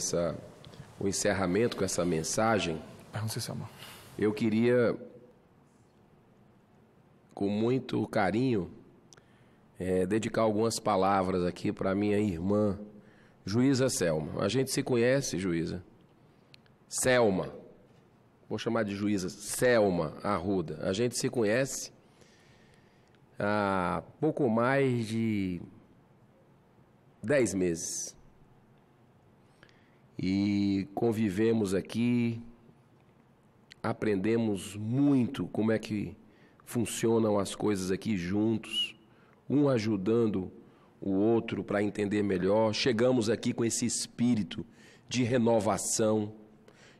essa, o encerramento com essa mensagem, é eu queria, com muito carinho, é, dedicar algumas palavras aqui para minha irmã, juíza Selma. A gente se conhece, juíza? Selma. Vou chamar de juíza Selma Arruda. A gente se conhece há pouco mais de dez meses e convivemos aqui, aprendemos muito como é que funcionam as coisas aqui juntos, um ajudando o outro para entender melhor. Chegamos aqui com esse espírito de renovação,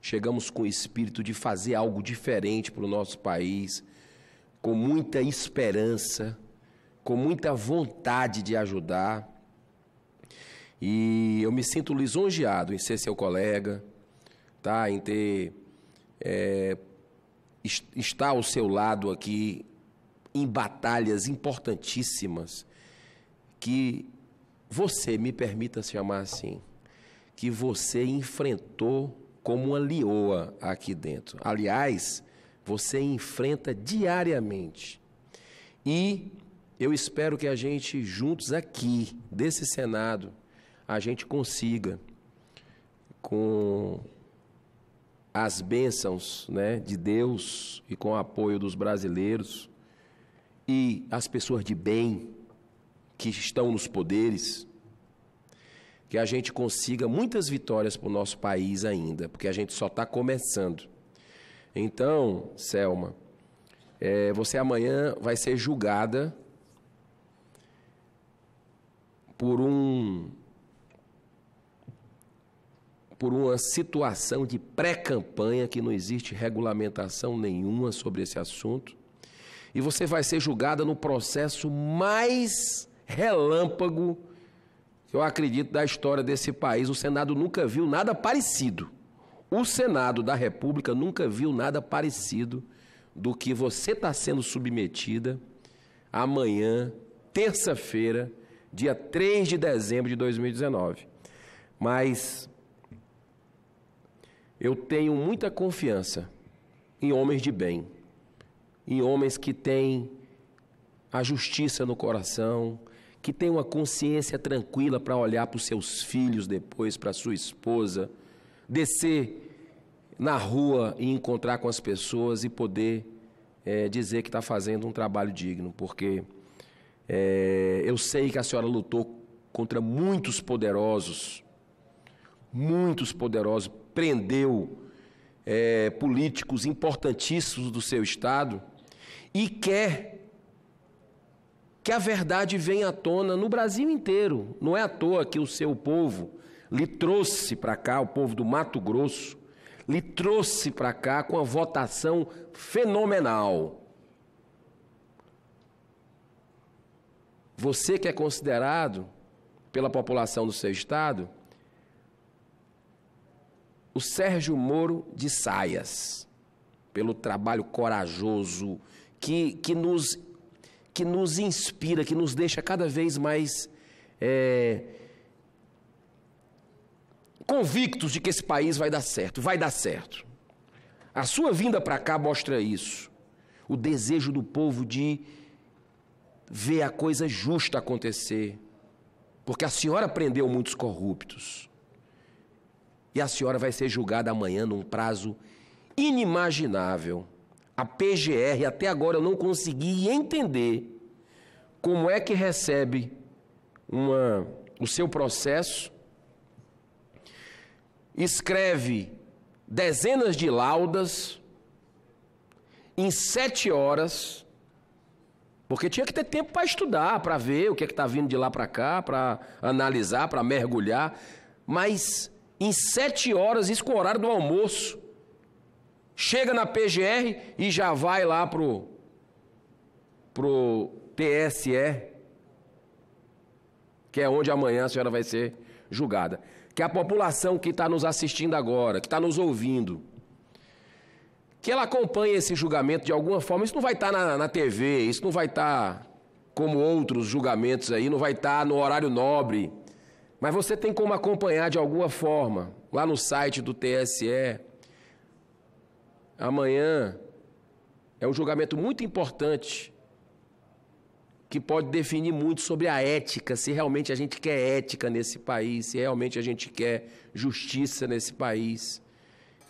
chegamos com o espírito de fazer algo diferente para o nosso país, com muita esperança, com muita vontade de ajudar. E eu me sinto lisonjeado em ser seu colega, tá? em ter. É, estar ao seu lado aqui em batalhas importantíssimas que você me permita chamar assim, que você enfrentou como uma leoa aqui dentro. Aliás, você enfrenta diariamente. E eu espero que a gente juntos aqui desse Senado a gente consiga, com as bênçãos né, de Deus e com o apoio dos brasileiros e as pessoas de bem que estão nos poderes, que a gente consiga muitas vitórias para o nosso país ainda, porque a gente só está começando. Então, Selma, é, você amanhã vai ser julgada por um por uma situação de pré-campanha, que não existe regulamentação nenhuma sobre esse assunto, e você vai ser julgada no processo mais relâmpago que eu acredito da história desse país. O Senado nunca viu nada parecido. O Senado da República nunca viu nada parecido do que você está sendo submetida amanhã, terça-feira, dia 3 de dezembro de 2019. Mas eu tenho muita confiança em homens de bem, em homens que têm a justiça no coração, que têm uma consciência tranquila para olhar para os seus filhos depois, para sua esposa, descer na rua e encontrar com as pessoas e poder é, dizer que está fazendo um trabalho digno, porque é, eu sei que a senhora lutou contra muitos poderosos, muitos poderosos prendeu é, políticos importantíssimos do seu Estado e quer que a verdade venha à tona no Brasil inteiro. Não é à toa que o seu povo lhe trouxe para cá, o povo do Mato Grosso, lhe trouxe para cá com a votação fenomenal. Você que é considerado pela população do seu estado o Sérgio Moro de Saias, pelo trabalho corajoso que, que, nos, que nos inspira, que nos deixa cada vez mais é, convictos de que esse país vai dar certo, vai dar certo. A sua vinda para cá mostra isso. O desejo do povo de ver a coisa justa acontecer. Porque a senhora prendeu muitos corruptos. E a senhora vai ser julgada amanhã num prazo inimaginável. A PGR até agora eu não consegui entender como é que recebe uma, o seu processo, escreve dezenas de laudas em sete horas, porque tinha que ter tempo para estudar, para ver o que é está vindo de lá para cá, para analisar, para mergulhar, mas em sete horas, isso com o horário do almoço. Chega na PGR e já vai lá pro, pro TSE, que é onde amanhã a senhora vai ser julgada. Que a população que está nos assistindo agora, que está nos ouvindo, que ela acompanhe esse julgamento de alguma forma. Isso não vai estar tá na, na, TV, isso não vai estar tá como outros julgamentos aí, não vai estar tá no horário nobre, mas você tem como acompanhar de alguma forma lá no site do TSE. Amanhã é um julgamento muito importante que pode definir muito sobre a ética, se realmente a gente quer ética nesse país, se realmente a gente quer justiça nesse país.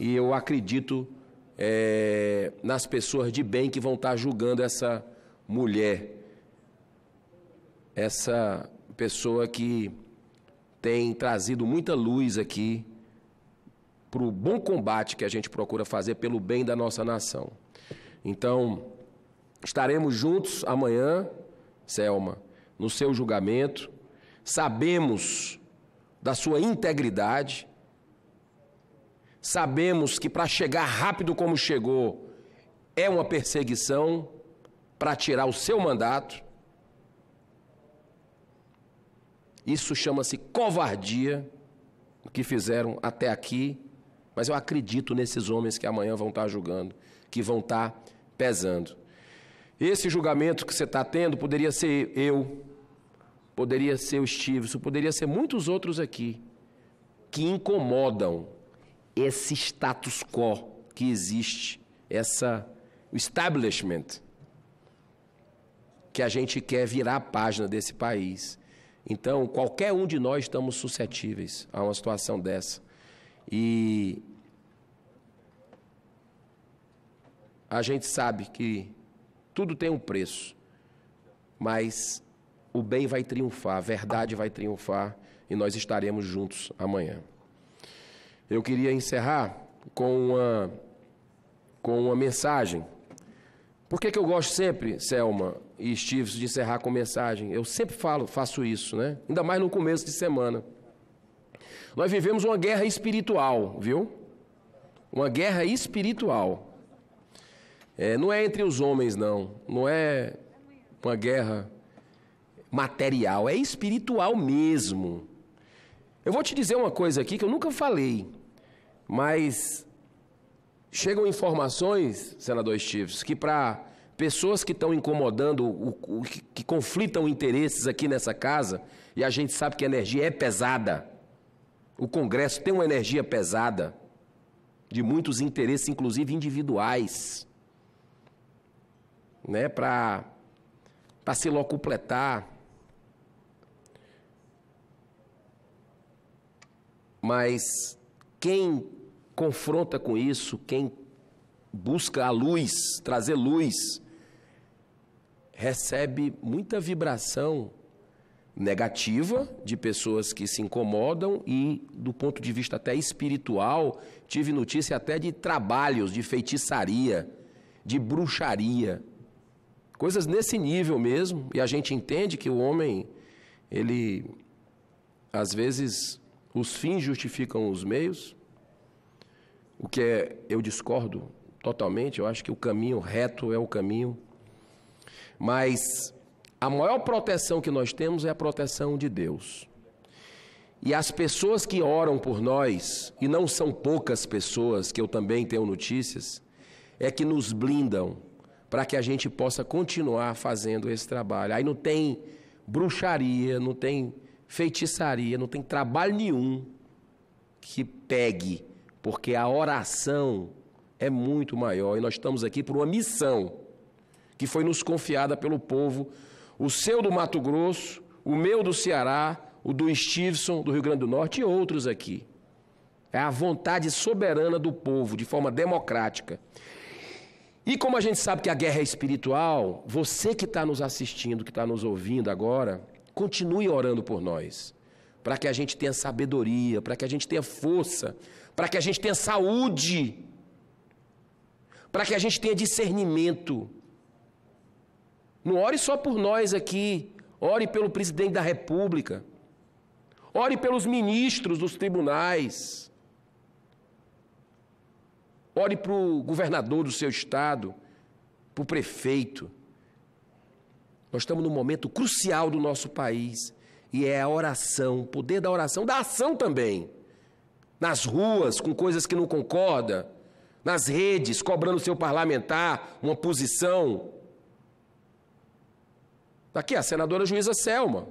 E eu acredito é, nas pessoas de bem que vão estar julgando essa mulher, essa pessoa que tem trazido muita luz aqui para o bom combate que a gente procura fazer pelo bem da nossa nação. Então, estaremos juntos amanhã, Selma, no seu julgamento. Sabemos da sua integridade. Sabemos que para chegar rápido como chegou é uma perseguição para tirar o seu mandato. Isso chama-se covardia, o que fizeram até aqui, mas eu acredito nesses homens que amanhã vão estar julgando, que vão estar pesando. Esse julgamento que você está tendo poderia ser eu, poderia ser o Stevenson, poderia ser muitos outros aqui, que incomodam esse status quo que existe, essa establishment que a gente quer virar a página desse país. Então, qualquer um de nós estamos suscetíveis a uma situação dessa. E a gente sabe que tudo tem um preço, mas o bem vai triunfar, a verdade vai triunfar e nós estaremos juntos amanhã. Eu queria encerrar com uma, com uma mensagem por que, que eu gosto sempre, Selma e Stevens, de encerrar com mensagem? Eu sempre falo, faço isso, né? Ainda mais no começo de semana. Nós vivemos uma guerra espiritual, viu? Uma guerra espiritual. É, não é entre os homens, não. Não é uma guerra material, é espiritual mesmo. Eu vou te dizer uma coisa aqui que eu nunca falei, mas Chegam informações, senador Estives, que para pessoas que estão incomodando, o, o, que, que conflitam interesses aqui nessa casa, e a gente sabe que a energia é pesada. O Congresso tem uma energia pesada, de muitos interesses, inclusive individuais, né, para se locupletar. Mas quem confronta com isso quem busca a luz, trazer luz, recebe muita vibração negativa de pessoas que se incomodam e do ponto de vista até espiritual, tive notícia até de trabalhos de feitiçaria, de bruxaria. Coisas nesse nível mesmo, e a gente entende que o homem ele às vezes os fins justificam os meios. O que é, eu discordo totalmente, eu acho que o caminho reto é o caminho. Mas a maior proteção que nós temos é a proteção de Deus. E as pessoas que oram por nós, e não são poucas pessoas que eu também tenho notícias, é que nos blindam para que a gente possa continuar fazendo esse trabalho. Aí não tem bruxaria, não tem feitiçaria, não tem trabalho nenhum que pegue porque a oração é muito maior e nós estamos aqui por uma missão que foi nos confiada pelo povo, o seu do Mato Grosso, o meu do Ceará, o do Stevenson do Rio Grande do Norte e outros aqui. É a vontade soberana do povo, de forma democrática. E como a gente sabe que a guerra é espiritual, você que está nos assistindo, que está nos ouvindo agora, continue orando por nós para que a gente tenha sabedoria, para que a gente tenha força, para que a gente tenha saúde, para que a gente tenha discernimento. Não ore só por nós aqui, ore pelo presidente da República, ore pelos ministros dos tribunais, ore para o governador do seu estado, para o prefeito. Nós estamos num momento crucial do nosso país. E é a oração, o poder da oração, da ação também. Nas ruas, com coisas que não concorda, nas redes, cobrando seu parlamentar, uma posição. Tá aqui, a senadora juíza Selma.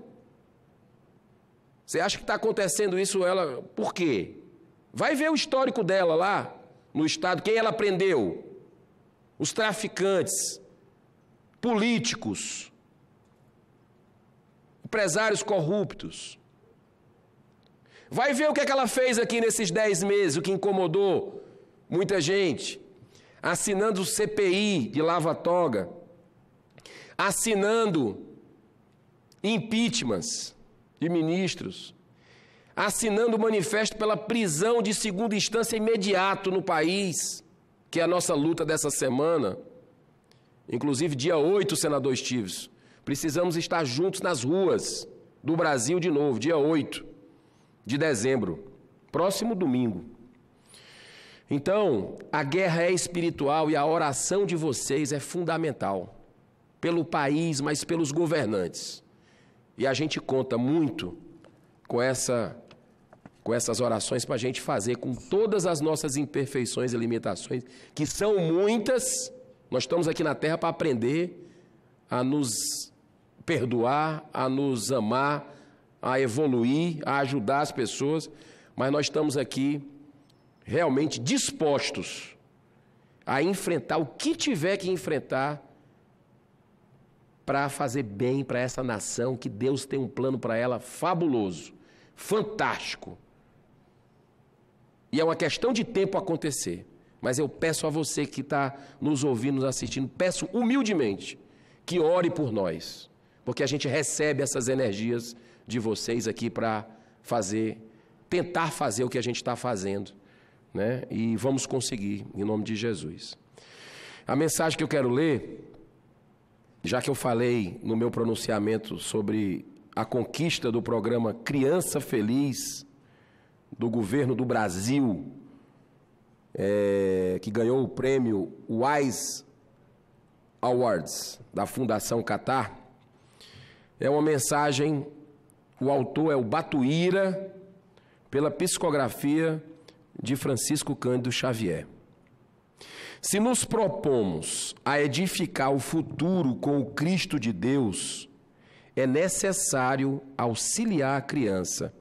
Você acha que está acontecendo isso ela? Por quê? Vai ver o histórico dela lá no Estado, quem ela prendeu? Os traficantes, políticos empresários corruptos. Vai ver o que, é que ela fez aqui nesses dez meses, o que incomodou muita gente. Assinando o CPI de Lava Toga, assinando impeachments de ministros, assinando o manifesto pela prisão de segunda instância imediato no país, que é a nossa luta dessa semana. Inclusive, dia 8, senador Estives, Precisamos estar juntos nas ruas do Brasil de novo, dia 8 de dezembro, próximo domingo. Então, a guerra é espiritual e a oração de vocês é fundamental. Pelo país, mas pelos governantes. E a gente conta muito com, essa, com essas orações para a gente fazer com todas as nossas imperfeições e limitações, que são muitas. Nós estamos aqui na Terra para aprender a nos perdoar, a nos amar, a evoluir, a ajudar as pessoas, mas nós estamos aqui realmente dispostos a enfrentar o que tiver que enfrentar para fazer bem para essa nação, que Deus tem um plano para ela fabuloso, fantástico. E é uma questão de tempo acontecer. Mas eu peço a você que está nos ouvindo, nos assistindo, peço humildemente que ore por nós porque a gente recebe essas energias de vocês aqui para fazer, tentar fazer o que a gente está fazendo, né? E vamos conseguir, em nome de Jesus. A mensagem que eu quero ler, já que eu falei no meu pronunciamento sobre a conquista do programa Criança Feliz do governo do Brasil, é, que ganhou o prêmio Wise Awards da Fundação Qatar. É uma mensagem, o autor é o Batuíra, pela psicografia de Francisco Cândido Xavier. Se nos propomos a edificar o futuro com o Cristo de Deus, é necessário auxiliar a criança.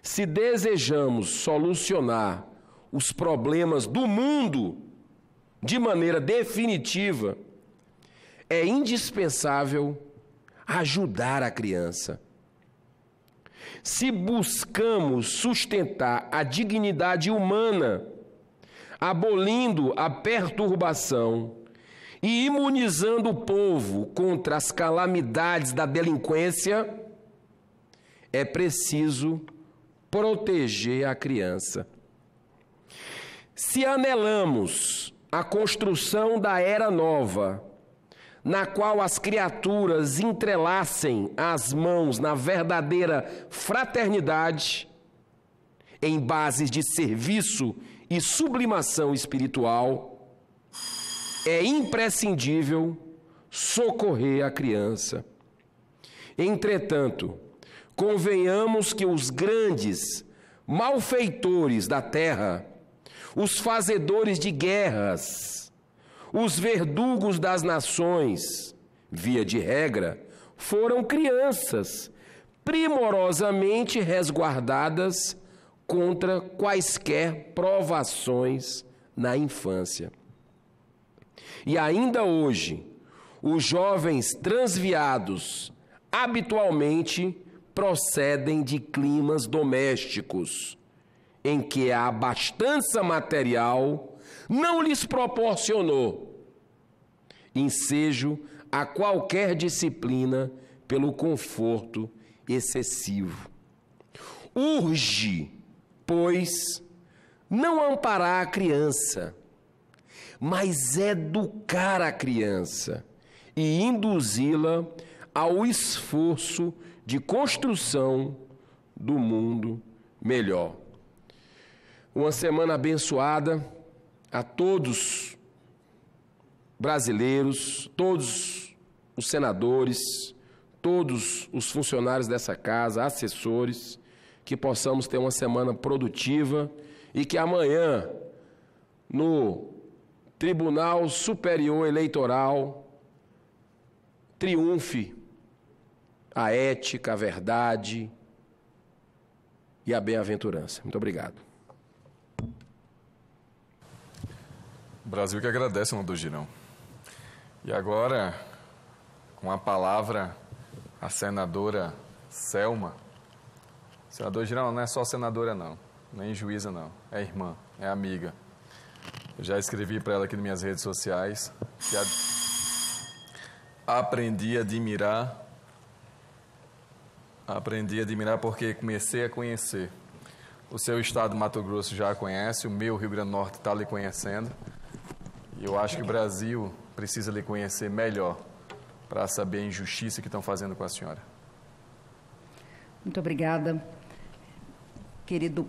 Se desejamos solucionar os problemas do mundo de maneira definitiva, é indispensável ajudar a criança. Se buscamos sustentar a dignidade humana, abolindo a perturbação e imunizando o povo contra as calamidades da delinquência, é preciso proteger a criança. Se anelamos a construção da era nova, na qual as criaturas entrelacem as mãos na verdadeira fraternidade, em bases de serviço e sublimação espiritual, é imprescindível socorrer a criança. Entretanto, convenhamos que os grandes malfeitores da terra, os fazedores de guerras, os verdugos das nações, via de regra, foram crianças, primorosamente resguardadas contra quaisquer provações na infância. E ainda hoje, os jovens transviados habitualmente procedem de climas domésticos, em que a abastança material não lhes proporcionou ensejo a qualquer disciplina pelo conforto excessivo. Urge, pois, não amparar a criança, mas educar a criança e induzi-la ao esforço de construção do mundo melhor. Uma semana abençoada a todos brasileiros, todos os senadores, todos os funcionários dessa casa, assessores, que possamos ter uma semana produtiva e que amanhã, no Tribunal Superior Eleitoral, triunfe a ética, a verdade e a bem-aventurança. Muito obrigado. O Brasil que agradece o Girão. E agora, com a palavra, a senadora Selma. Senador Girão não é só senadora, não. Nem juíza, não. É irmã, é amiga. Eu já escrevi para ela aqui nas minhas redes sociais que a... aprendi a admirar. Aprendi a admirar porque comecei a conhecer. O seu estado, Mato Grosso, já conhece, o meu, Rio Grande do Norte, está lhe conhecendo. E eu acho que o Brasil precisa lhe conhecer melhor para saber a injustiça que estão fazendo com a senhora. Muito obrigada, querido